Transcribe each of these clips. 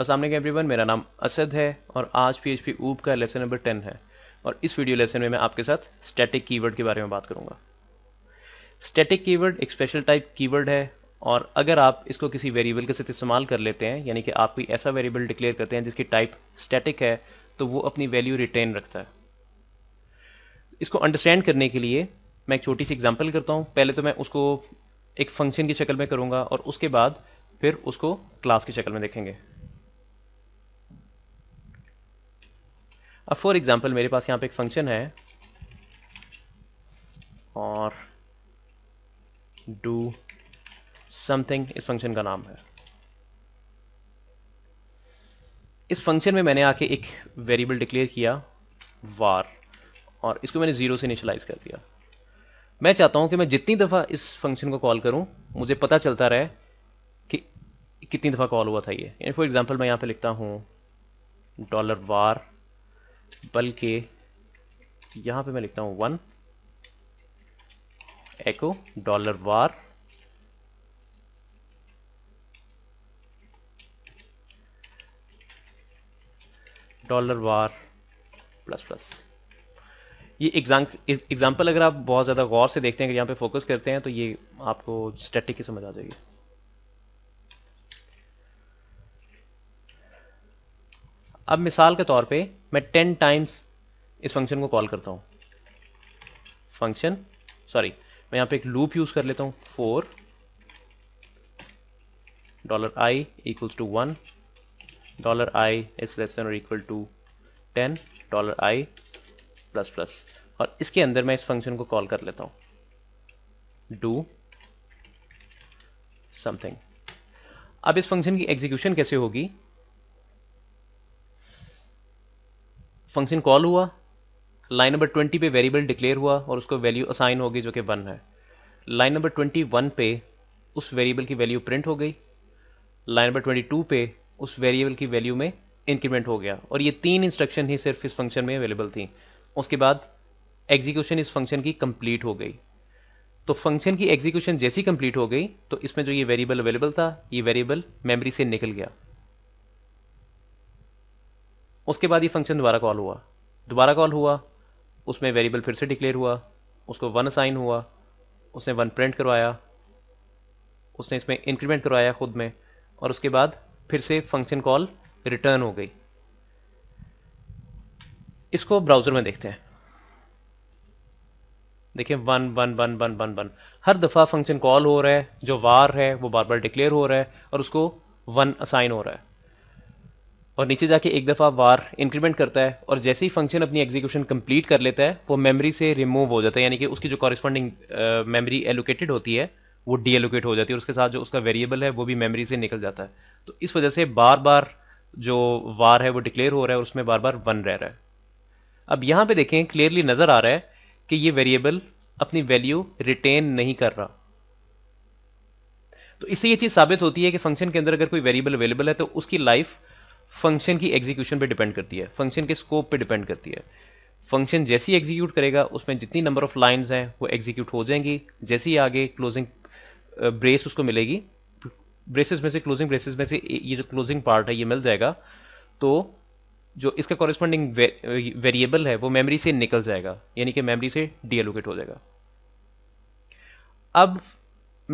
Aslam everyone मेरा नाम असद है और आज पी एच पी ऊब का लेसन नंबर टेन है और इस वीडियो लेसन में मैं आपके साथ स्टैटिक कीवर्ड के बारे में बात करूंगा स्टैटिक कीवर्ड एक स्पेशल टाइप कीवर्ड है और अगर आप इसको किसी वेरिएबल के साथ इस्तेमाल कर लेते हैं यानी कि आप कोई ऐसा वेरिएबल डिक्लेयर करते हैं जिसकी टाइप स्टैटिक है तो वो अपनी वैल्यू रिटेन रखता है इसको अंडरस्टैंड करने के लिए मैं एक छोटी सी एग्जाम्पल करता हूँ पहले तो मैं उसको एक फंक्शन की शक्ल में करूँगा और उसके बाद फिर उसको क्लास की शक्ल में देखेंगे अब फॉर एग्जाम्पल मेरे पास यहाँ पे एक फंक्शन है और डू समथिंग इस फंक्शन का नाम है इस फंक्शन में मैंने आके एक वेरिएबल डिक्लेयर किया वार और इसको मैंने ज़ीरो से इनिशलाइज कर दिया मैं चाहता हूं कि मैं जितनी दफ़ा इस फंक्शन को कॉल करूं मुझे पता चलता रहे कि कितनी दफ़ा कॉल हुआ था ये फॉर एग्जांपल मैं यहां पे लिखता हूं डॉलर वार बल्कि यहां पे मैं लिखता हूं one echo dollar var dollar var plus plus ये एग्जाम्पल अगर आप बहुत ज़्यादा गौर से देखते हैं कि यहां पे फोकस करते हैं तो ये आपको स्टैटिक की समझ आ जाएगी अब मिसाल के तौर पे मैं टेन टाइम्स इस फंक्शन को कॉल करता हूँ फंक्शन सॉरी मैं यहाँ पे एक लूप यूज़ कर लेता हूँ for dollar i equals to one dollar i is less than और equal to ten dollar i plus plus और इसके अंदर मैं इस फंक्शन को कॉल कर लेता हूँ डू समथिंग अब इस फंक्शन की एग्जीक्यूशन कैसे होगी फंक्शन कॉल हुआ लाइन नंबर ट्वेंटी पे वेरिएबल डिक्लेयर हुआ और उसको वैल्यू असाइन होगी जो कि वन है लाइन नंबर ट्वेंटी वन पे उस वेरिएबल की वैल्यू प्रिंट हो गई लाइन नंबर ट्वेंटी टू पे उस वेरिएबल की वैल्यू में इंक्रीमेंट हो गया और ये तीन इंस्ट्रक्शन ही सिर्फ इस फंक्शन में अवेलेबल थी उसके बाद एग्जीक्यूशन इस फंक्शन की कंप्लीट हो गई तो फंक्शन की एग्जीक्यूशन जैसी कंप्लीट हो गई तो इसमें जो ये वेरिएबल अवेलेबल था ये वेरिएबल मेमोरी से निकल गया उसके बाद ये फंक्शन दोबारा कॉल हुआ दोबारा कॉल हुआ उसमें वेरिएबल फिर से डिक्लेयर हुआ उसको वन असाइन हुआ उसने वन प्रिंट करवाया उसने इसमें इंक्रीमेंट करवाया खुद में और उसके बाद फिर से फंक्शन कॉल रिटर्न हो गई इसको ब्राउजर में देखते हैं देखिए one one one one one one हर दफ़ा फंक्शन कॉल हो रहा है जो वार है वो बार बार डिक्लेयर हो रहा है और उसको वन असाइन हो रहा है और नीचे जाके एक दफ़ा वार इंक्रीमेंट करता है और जैसे ही फंक्शन अपनी एग्जीक्यूशन कंप्लीट कर लेता है वो मेमोरी से रिमूव हो जाता है यानी कि उसकी जो कॉरिस्पॉन्डिंग मेमोरी एलोकेटेड होती है वो डी एलोकेट हो जाती है और उसके साथ जो उसका वेरिएबल है वो भी मेमोरी से निकल जाता है तो इस वजह से बार बार जो वार है वो डिक्लेयर हो रहा है और उसमें बार बार वन रह रहा है अब यहाँ पे देखें क्लियरली नज़र आ रहा है कि ये वेरिएबल अपनी वैल्यू रिटेन नहीं कर रहा तो इससे ये चीज़ साबित होती है कि फंक्शन के अंदर अगर कोई वेरिएबल अवेलेबल है तो उसकी लाइफ फंक्शन की एग्जीक्यूशन पे डिपेंड करती है फंक्शन के स्कोप पे डिपेंड करती है फंक्शन जैसी एग्जीक्यूट करेगा उसमें जितनी नंबर ऑफ लाइंस हैं वो एग्जीक्यूट हो जाएंगी जैसी आगे क्लोजिंग ब्रेस उसको मिलेगी ब्रेसेस में से क्लोजिंग ब्रेसेस में से ये जो क्लोजिंग पार्ट है ये मिल जाएगा तो जो इसका कॉरेस्पॉन्डिंग वेरिएबल है वो मेमरी से निकल जाएगा यानी कि मेमरी से डीएलोकेट हो जाएगा अब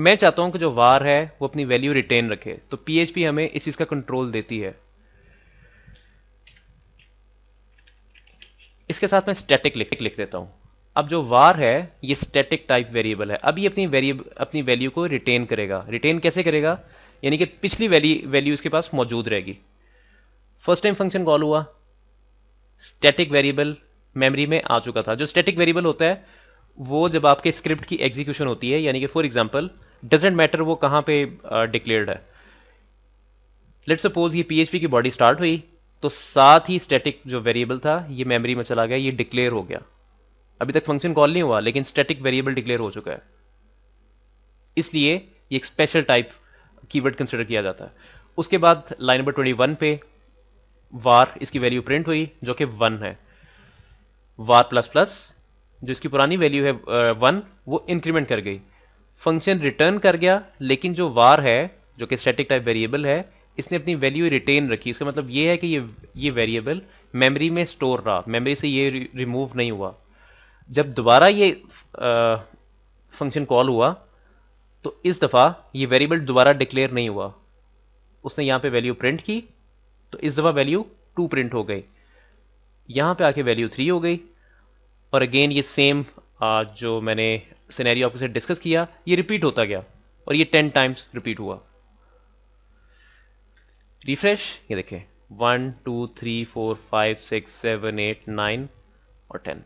मैं चाहता हूं कि जो वार है वो अपनी वैल्यू रिटेन रखे तो पीएचपी हमें इस चीज़ का कंट्रोल देती है इसके साथ मैं स्टैटिक लिख लिख देता हूँ अब जो वार है ये स्टैटिक टाइप वेरिएबल है अब ये अपनी वेरिएबल अपनी वैल्यू को रिटेन करेगा रिटेन कैसे करेगा यानी कि पिछली वैल्यू वैल्यू इसके पास मौजूद रहेगी फर्स्ट टाइम फंक्शन कॉल हुआ स्टैटिक वेरिएबल मेमोरी में आ चुका था जो स्टैटिक वेरिएबल होता है वो जब आपके स्क्रिप्ट की एग्जीक्यूशन होती है यानी कि फॉर एग्जाम्पल डजेंट मैटर वो कहाँ पे डिक्लेयर्ड uh, है लेट सपोज ये पी की बॉडी स्टार्ट हुई तो साथ ही स्टैटिक जो वेरिएबल था ये मेमोरी में चला गया ये डिक्लेयर हो गया अभी तक फंक्शन कॉल नहीं हुआ लेकिन स्टैटिक वेरिएबल डिक्लेयर हो चुका है इसलिए ये एक स्पेशल टाइप कीवर्ड कंसिडर किया जाता है उसके बाद लाइन नंबर ट्वेंटी वन पे वार इसकी वैल्यू प्रिंट हुई जो कि वन है वार प्लस प्लस जो इसकी पुरानी वैल्यू है वन वो इंक्रीमेंट कर गई फंक्शन रिटर्न कर गया लेकिन जो वार है जो कि स्टैटिक टाइप वेरिएबल है इसने अपनी वैल्यू रिटेन रखी इसका मतलब ये है कि ये ये वेरिएबल मेमोरी में स्टोर रहा मेमोरी से ये रिमूव नहीं हुआ जब दोबारा ये फंक्शन कॉल हुआ तो इस दफ़ा ये वेरिएबल दोबारा डिक्लेयर नहीं हुआ उसने यहाँ पे वैल्यू प्रिंट की तो इस दफ़ा वैल्यू टू प्रिंट हो गई यहाँ पे आके वैल्यू थ्री हो गई और अगेन ये सेम जो मैंने सिनेरियो आपके साथ डिस्कस किया ये रिपीट होता गया और ये टेन टाइम्स रिपीट हुआ रिफ्रेश ये देखें one two three four five six seven eight nine और टेन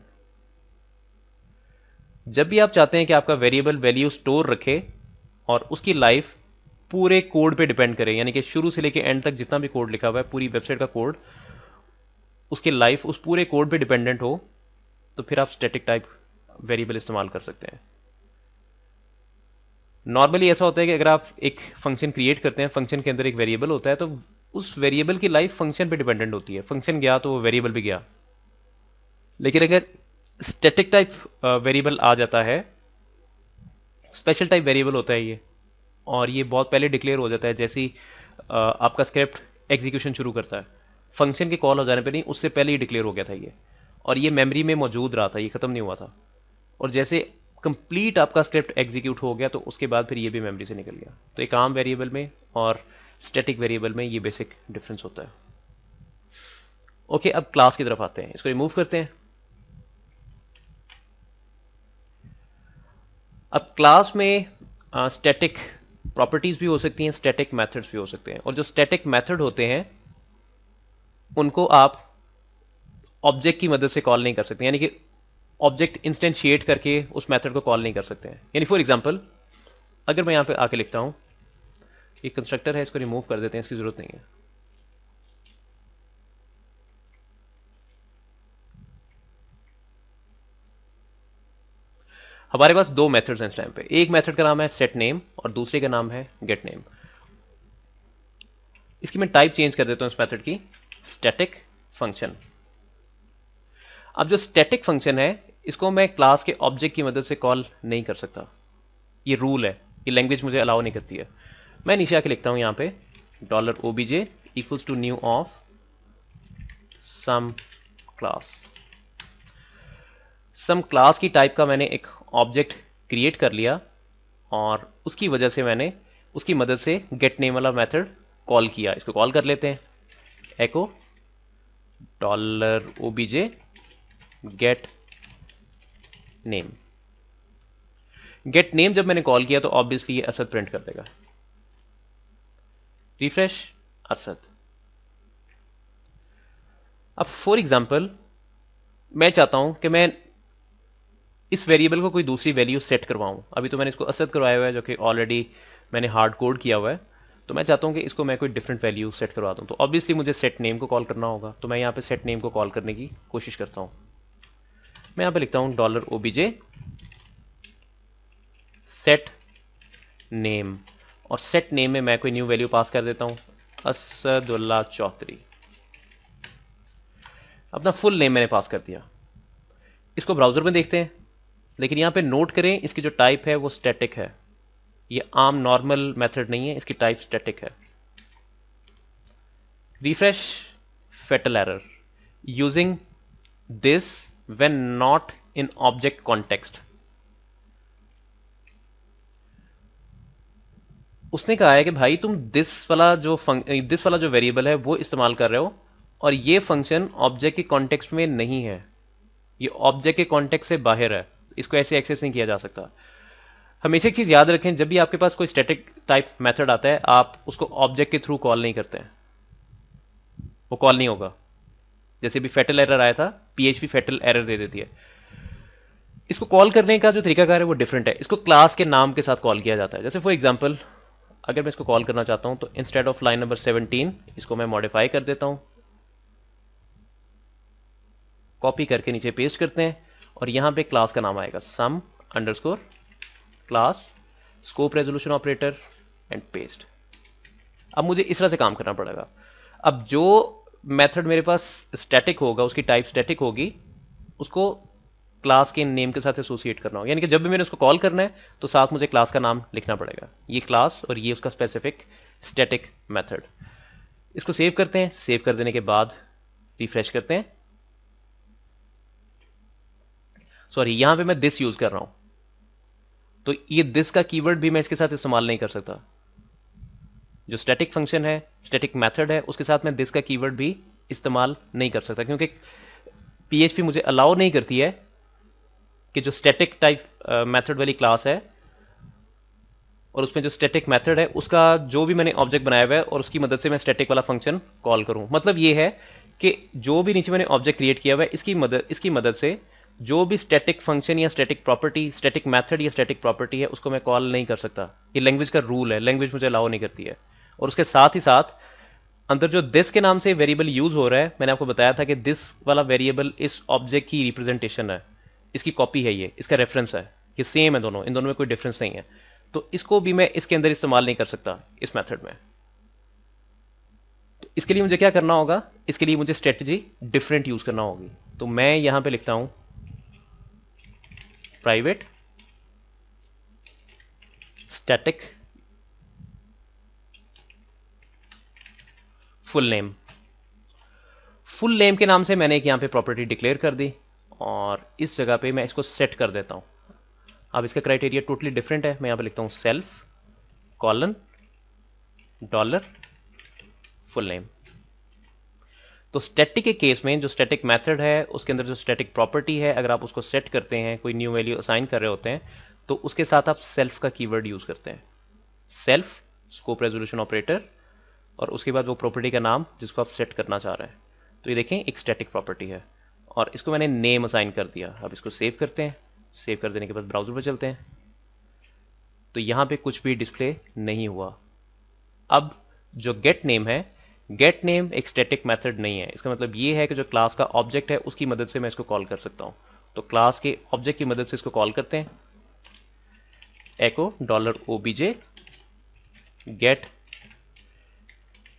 जब भी आप चाहते हैं कि आपका वेरिएबल वैल्यू स्टोर रखे और उसकी लाइफ पूरे कोड पे डिपेंड करे यानी कि शुरू से लेके एंड तक जितना भी कोड लिखा हुआ है पूरी वेबसाइट का कोड उसकी लाइफ उस पूरे कोड पे डिपेंडेंट हो तो फिर आप स्टैटिक टाइप वेरिएबल इस्तेमाल कर सकते हैं नॉर्मली ऐसा होता है कि अगर आप एक फंक्शन क्रिएट करते हैं फंक्शन के अंदर एक वेरिएबल होता है तो उस वेरिएबल की लाइफ फंक्शन पे डिपेंडेंट होती है फंक्शन गया तो वो वेरिएबल भी गया लेकिन अगर स्टैटिक टाइप वेरिएबल आ जाता है स्पेशल टाइप वेरिएबल होता है ये और ये बहुत पहले डिक्लेयर हो जाता है जैसे ही आपका स्क्रिप्ट एग्जीक्यूशन शुरू करता है फंक्शन के कॉल हो जाने पर नहीं उससे पहले ही डिक्लेयर हो गया था ये और ये मेमोरी में मौजूद रहा था ये ख़त्म नहीं हुआ था और जैसे कंप्लीट आपका स्क्रिप्ट एग्जीक्यूट हो गया तो उसके बाद फिर ये भी मेमोरी से निकल गया तो एक आम वेरिएबल में और स्टैटिक वेरिएबल में ये बेसिक डिफरेंस होता है ओके okay, अब क्लास की तरफ आते हैं इसको रिमूव करते हैं अब क्लास में स्टैटिक uh, प्रॉपर्टीज भी हो सकती हैं स्टैटिक मेथड्स भी हो सकते हैं और जो स्टैटिक मेथड होते हैं उनको आप ऑब्जेक्ट की मदद से कॉल नहीं कर सकते यानी कि ऑब्जेक्ट इंस्टेंशिएट करके उस मेथड को कॉल नहीं कर सकते हैं यानी फॉर एग्जांपल अगर मैं यहाँ पे आके लिखता हूँ एक कंस्ट्रक्टर है इसको रिमूव कर देते हैं इसकी ज़रूरत नहीं है हमारे पास दो मेथड्स हैं इस टाइम पे एक मेथड का नाम है सेट नेम और दूसरे का नाम है गेट नेम इसकी मैं टाइप चेंज कर देता हूं इस मेथड की स्टैटिक फंक्शन अब जो स्टैटिक फंक्शन है इसको मैं क्लास के ऑब्जेक्ट की मदद से कॉल नहीं कर सकता ये रूल है ये लैंग्वेज मुझे अलाउ नहीं करती है मैं नीचे आके लिखता हूँ यहाँ पे dollar O B J equals to new of some class some class की टाइप का मैंने एक ऑब्जेक्ट क्रिएट कर लिया और उसकी वजह से मैंने उसकी मदद से गेट नेम वाला मेथड कॉल किया इसको कॉल कर लेते हैं echo dollar O B J get name get name जब मैंने कॉल किया तो ऑब्वियसली ये असद प्रिंट कर देगा रिफ्रेश असद अब फॉर एग्जाम्पल मैं चाहता हूं कि मैं इस वेरिएबल को कोई दूसरी वैल्यू सेट करवाऊं अभी तो मैंने इसको असद करवाया हुआ है जो कि ऑलरेडी मैंने हार्ड कोड किया हुआ है तो मैं चाहता हूं कि इसको मैं कोई डिफरेंट वैल्यू सेट करवा दूं तो ऑब्वियसली मुझे सेट नेम को कॉल करना होगा तो मैं यहां पे सेट नेम को कॉल करने की कोशिश करता हूं मैं यहां पे लिखता हूं डॉलर ओबीजे सेट नेम और सेट नेम में मैं कोई न्यू वैल्यू पास कर देता हूं असदुल्ला चौधरी अपना फुल नेम मैंने पास कर दिया इसको ब्राउजर में देखते हैं लेकिन यहां पे नोट करें इसकी जो टाइप है वो स्टैटिक है ये आम नॉर्मल मेथड नहीं है इसकी टाइप स्टैटिक है refresh fatal error using this when not in object context उसने कहा है कि भाई तुम दिस वाला जो दिस वाला जो वेरिएबल है वो इस्तेमाल कर रहे हो और ये फंक्शन ऑब्जेक्ट के कॉन्टेक्स्ट में नहीं है ये ऑब्जेक्ट के कॉन्टेक्स्ट से बाहर है इसको ऐसे एक्सेस नहीं किया जा सकता हमेशा एक चीज़ याद रखें जब भी आपके पास कोई स्टैटिक टाइप मेथड आता है आप उसको ऑब्जेक्ट के थ्रू कॉल नहीं करते हैं वो कॉल नहीं होगा जैसे भी फेटल एरर आया था पीएचपी फेटल एरर दे देती है इसको कॉल करने का जो तरीकाकार है वो डिफरेंट है इसको क्लास के नाम के साथ कॉल किया जाता है जैसे फॉर एग्जाम्पल अगर मैं इसको कॉल करना चाहता हूं तो इंस्टेड ऑफ लाइन नंबर 17 इसको मैं मॉडिफाई कर देता हूं कॉपी करके नीचे पेस्ट करते हैं और यहां पे क्लास का नाम आएगा some underscore class scope resolution operator and paste अब मुझे इस तरह से काम करना पड़ेगा अब जो मेथड मेरे पास स्टैटिक होगा उसकी टाइप स्टैटिक होगी उसको क्लास के नेम के साथ एसोसिएट करना होगा यानी कि जब भी मैंने उसको कॉल करना है तो साथ मुझे क्लास का नाम लिखना पड़ेगा ये क्लास और ये उसका स्पेसिफिक स्टैटिक मेथड इसको सेव करते हैं सेव कर देने के बाद रिफ्रेश करते हैं सॉरी यहां पे मैं दिस यूज कर रहा हूं तो ये दिस का कीवर्ड भी मैं इसके साथ इस्तेमाल नहीं कर सकता जो स्टैटिक फंक्शन है स्टैटिक मेथड है उसके साथ मैं दिस का कीवर्ड भी इस्तेमाल नहीं कर सकता क्योंकि पीएचपी मुझे अलाउ नहीं करती है कि जो स्टैटिक टाइप मेथड वाली क्लास है और उसमें जो स्टैटिक मेथड है उसका जो भी मैंने ऑब्जेक्ट बनाया हुआ है और उसकी मदद से मैं स्टैटिक वाला फंक्शन कॉल करूं मतलब ये है कि जो भी नीचे मैंने ऑब्जेक्ट क्रिएट किया हुआ है इसकी मदद इसकी मदद से जो भी स्टैटिक फंक्शन या स्टैटिक प्रॉपर्टी स्टैटिक मेथड या स्टैटिक प्रॉपर्टी है उसको मैं कॉल नहीं कर सकता ये लैंग्वेज का रूल है लैंग्वेज मुझे अलाउ नहीं करती है और उसके साथ ही साथ अंदर जो दिस के नाम से वेरिएबल यूज हो रहा है मैंने आपको बताया था कि दिस वाला वेरिएबल इस ऑब्जेक्ट की रिप्रेजेंटेशन है इसकी कॉपी है ये इसका रेफरेंस है कि सेम है दोनों इन दोनों में कोई डिफरेंस नहीं है तो इसको भी मैं इसके अंदर इस्तेमाल नहीं कर सकता इस मेथड में तो इसके लिए मुझे क्या करना होगा इसके लिए मुझे स्ट्रेटजी डिफरेंट यूज करना होगी तो मैं यहां पे लिखता हूं private static full name full name के नाम से मैंने एक यहां पे प्रॉपर्टी डिक्लेयर कर दी और इस जगह पे मैं इसको सेट कर देता हूं अब इसका क्राइटेरिया टोटली डिफरेंट है मैं यहां पे लिखता हूं self colon dollar full name तो स्टैटिक के केस में जो स्टैटिक मेथड है उसके अंदर जो स्टैटिक प्रॉपर्टी है अगर आप उसको सेट करते हैं कोई न्यू वैल्यू असाइन कर रहे होते हैं तो उसके साथ आप सेल्फ का कीवर्ड यूज करते हैं सेल्फ स्कोप रेजोल्यूशन ऑपरेटर और उसके बाद वो प्रॉपर्टी का नाम जिसको आप सेट करना चाह रहे हैं तो ये देखें एक स्टैटिक प्रॉपर्टी है और इसको मैंने नेम असाइन कर दिया अब इसको सेव करते हैं सेव कर देने के बाद ब्राउज़र पर चलते हैं तो यहाँ पे कुछ भी डिस्प्ले नहीं हुआ अब जो गेट नेम है गेट नेम एक स्टेटिक मैथड नहीं है इसका मतलब ये है कि जो क्लास का ऑब्जेक्ट है उसकी मदद से मैं इसको कॉल कर सकता हूँ तो क्लास के ऑब्जेक्ट की मदद से इसको कॉल करते हैं echo dollar O BJ get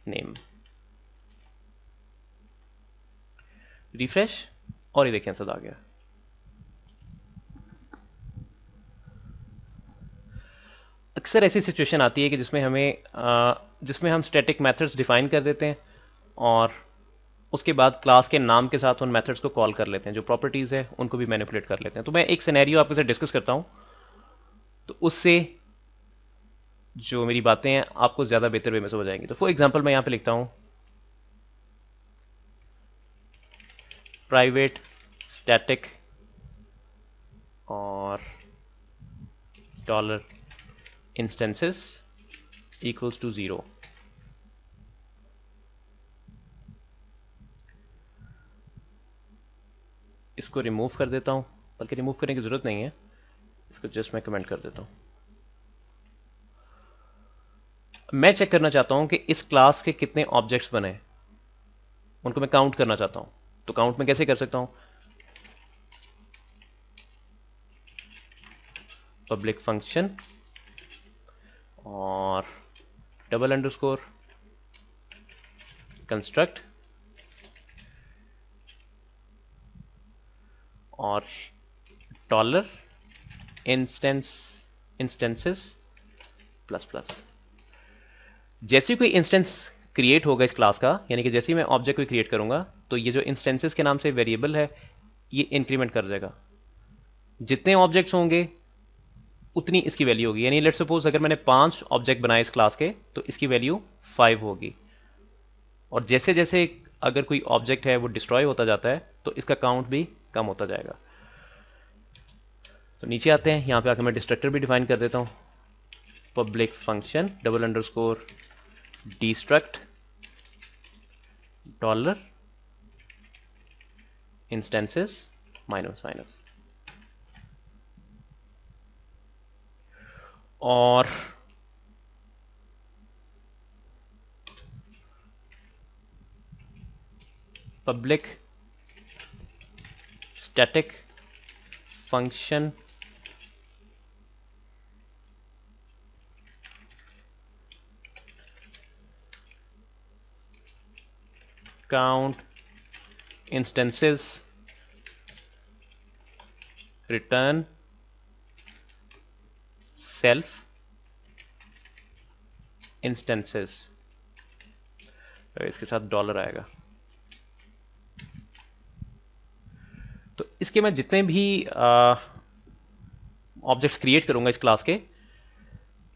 name refresh और ये देखिए आंसर आ गया अक्सर ऐसी सिचुएशन आती है कि जिसमें हमें जिसमें हम स्टैटिक मेथड्स डिफाइन कर देते हैं और उसके बाद क्लास के नाम के साथ उन मेथड्स को कॉल कर लेते हैं जो प्रॉपर्टीज़ है उनको भी मैनिपुलेट कर लेते हैं तो मैं एक सिनेरियो आपके साथ डिस्कस करता हूं तो उससे जो मेरी बातें हैं आपको ज़्यादा बेहतर वे में समझ आएंगी तो फॉर एग्जाम्पल मैं यहां पे लिखता हूं प्राइवेट स्टैटिक और dollar instances equals to zero इसको रिमूव कर देता हूं बल्कि रिमूव करने की ज़रूरत नहीं है इसको जस्ट मैं कमेंट कर देता हूं मैं चेक करना चाहता हूं कि इस क्लास के कितने ऑब्जेक्ट्स बने उनको मैं काउंट करना चाहता हूं तो काउंट में कैसे कर सकता हूं पब्लिक फंक्शन और डबल अंडरस्कोर कंस्ट्रक्ट और dollar instance instances plus plus जैसे कोई इंस्टेंस क्रिएट होगा इस क्लास का यानी कि जैसे मैं ऑब्जेक्ट कोई क्रिएट करूंगा तो ये जो इंस्टेंसेस के नाम से वेरिएबल है ये इंक्रीमेंट कर जाएगा जितने ऑब्जेक्ट्स होंगे उतनी इसकी वैल्यू होगी यानी लेट सपोज अगर मैंने पांच ऑब्जेक्ट बनाए इस क्लास के तो इसकी वैल्यू फाइव होगी और जैसे जैसे अगर कोई ऑब्जेक्ट है वो डिस्ट्रॉय होता जाता है तो इसका काउंट भी कम होता जाएगा तो नीचे आते हैं यहां पे आकर मैं डिस्ट्रक्टर भी डिफाइन कर देता हूं public function double score destruct dollar instances minus minus or public static function count instances return self instances इसके साथ डॉलर आएगा तो इसके मैं जितने भी ऑब्जेक्ट्स क्रिएट करूंगा इस क्लास के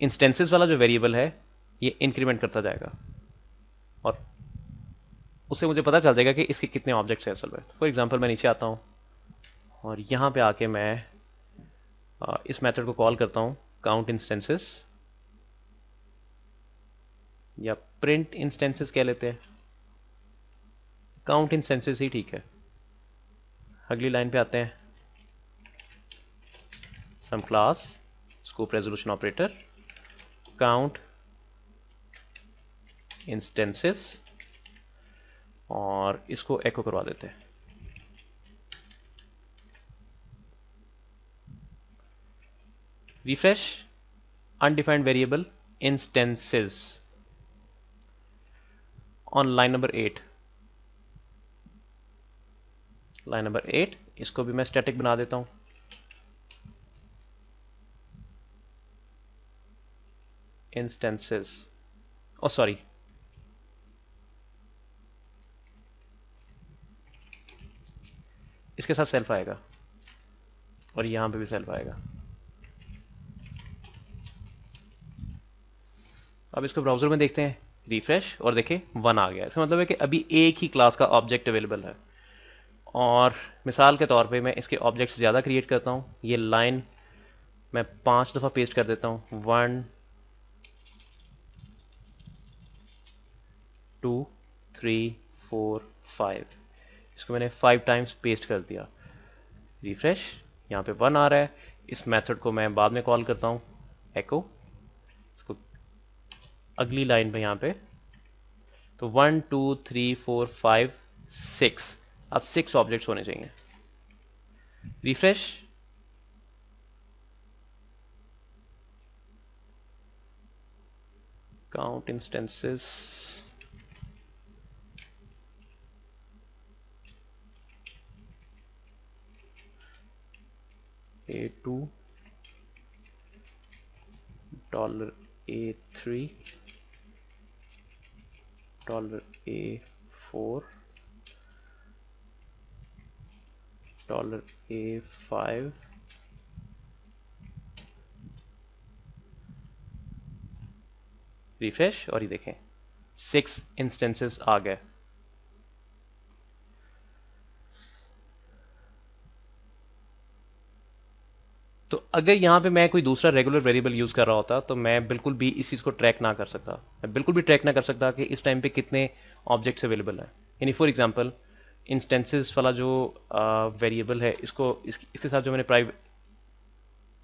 इंस्टेंसेस वाला जो वेरिएबल है ये इंक्रीमेंट करता जाएगा और उससे मुझे पता चल जाएगा कि इसके कितने ऑब्जेक्ट्स हैं असल में फॉर एग्जाम्पल मैं नीचे आता हूँ और यहाँ पे आके मैं इस मेथड को कॉल करता हूँ काउंट इंस्टेंसेस या प्रिंट इंस्टेंसेस कह लेते हैं काउंट इंस्टेंसेस ही ठीक है अगली लाइन पे आते हैं some class scope resolution operator count instances और इसको एको करवा देते हैं refresh undefined variable instances on line number eight line number eight इसको भी मैं स्टैटिक बना देता हूं इंस्टेंसेस ओ सॉरी इसके साथ सेल्फ आएगा और यहां पे भी सेल्फ आएगा अब इसको ब्राउजर में देखते हैं रिफ्रेश और देखें वन आ गया इसका मतलब है कि अभी एक ही क्लास का ऑब्जेक्ट अवेलेबल है और मिसाल के तौर पे मैं इसके ऑब्जेक्ट्स ज़्यादा क्रिएट करता हूं ये लाइन मैं पांच दफ़ा पेस्ट कर देता हूं one two three four five इसको मैंने फाइव टाइम्स पेस्ट कर दिया रिफ्रेश यहाँ पे वन आ रहा है इस मेथड को मैं बाद में कॉल करता हूँ एको इसको अगली लाइन पे यहाँ पे तो one two three four five six अब सिक्स ऑब्जेक्ट्स होने चाहिए refresh count instances a two dollar a three dollar a four dollar a five refresh और ये देखें सिक्स इंस्टेंसेस आ गए तो अगर यहाँ पे मैं कोई दूसरा रेगुलर वेरिएबल यूज़ कर रहा होता तो मैं बिल्कुल भी इस चीज़ को ट्रैक ना कर सकता मैं बिल्कुल भी ट्रैक ना कर सकता कि इस टाइम पे कितने ऑब्जेक्ट्स अवेलेबल हैं यानी फॉर एग्जांपल इंस्टेंसेस वाला जो वेरिएबल है इसको इस, इसके साथ जो मैंने प्राइवेट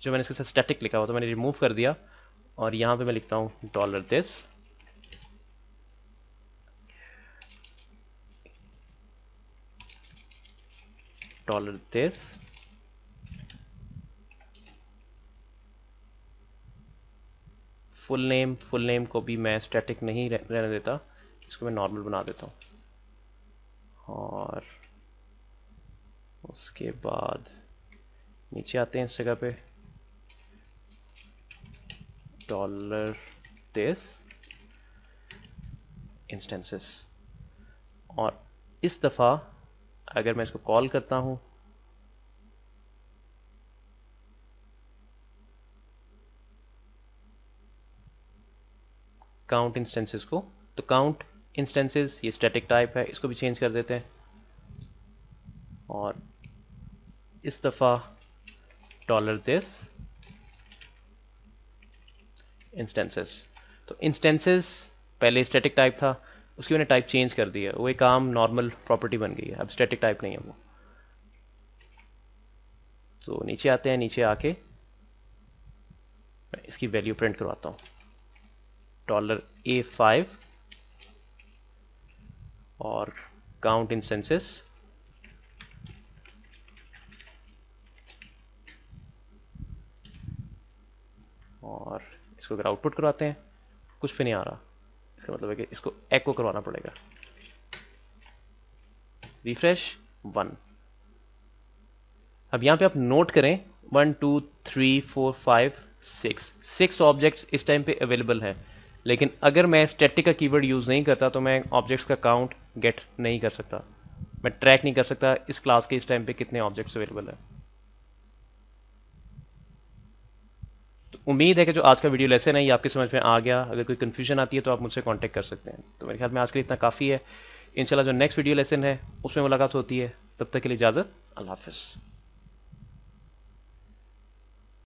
जो मैंने इसके साथ स्टैटिक लिखा हुआ तो मैंने रिमूव कर दिया और यहाँ पर मैं लिखता हूँ dollar this dollar this full name full name को भी मैं स्टैटिक नहीं रहने देता इसको मैं नॉर्मल बना देता हूँ और उसके बाद नीचे आते हैं इस जगह पे डॉलर दिस इंस्टेंसेस और इस दफ़ा अगर मैं इसको कॉल करता हूँ काउंट इंस्टेंसेस को तो काउंट इंस्टेंसेस ये स्टैटिक टाइप है इसको भी चेंज कर देते हैं और इस दफ़ा डॉलर दिस इंस्टेंसेस तो इंस्टेंसेस पहले स्टैटिक टाइप था उसकी मैंने टाइप चेंज कर दिया वो एक आम नॉर्मल प्रॉपर्टी बन गई है अब स्टैटिक टाइप नहीं है वो तो नीचे आते हैं नीचे आके मैं इसकी वैल्यू प्रिंट करवाता हूँ डॉलर ए फाइव और काउंट इन सेंसेस और इसको अगर आउटपुट करवाते हैं कुछ भी नहीं आ रहा इसका मतलब है कि इसको एक्ो करवाना पड़ेगा रिफ्रेश वन अब यहां पे आप नोट करें one two three four five six six objects इस टाइम पे अवेलेबल है लेकिन अगर मैं स्टैटिक का कीवर्ड यूज़ नहीं करता तो मैं ऑब्जेक्ट्स का काउंट गेट नहीं कर सकता मैं ट्रैक नहीं कर सकता इस क्लास के इस टाइम पे कितने ऑब्जेक्ट्स अवेलेबल है तो उम्मीद है कि जो आज का वीडियो लेसन है ये आपके समझ में आ गया अगर कोई कन्फ्यूजन आती है तो आप मुझसे कॉन्टैक्ट कर सकते हैं तो मेरे ख्याल में आज के लिए इतना काफ़ी है इंशाल्लाह जो नेक्स्ट वीडियो लेसन है उसमें मुलाकात होती है तब तक के लिए इजाज़त अल्लाह हाफिज़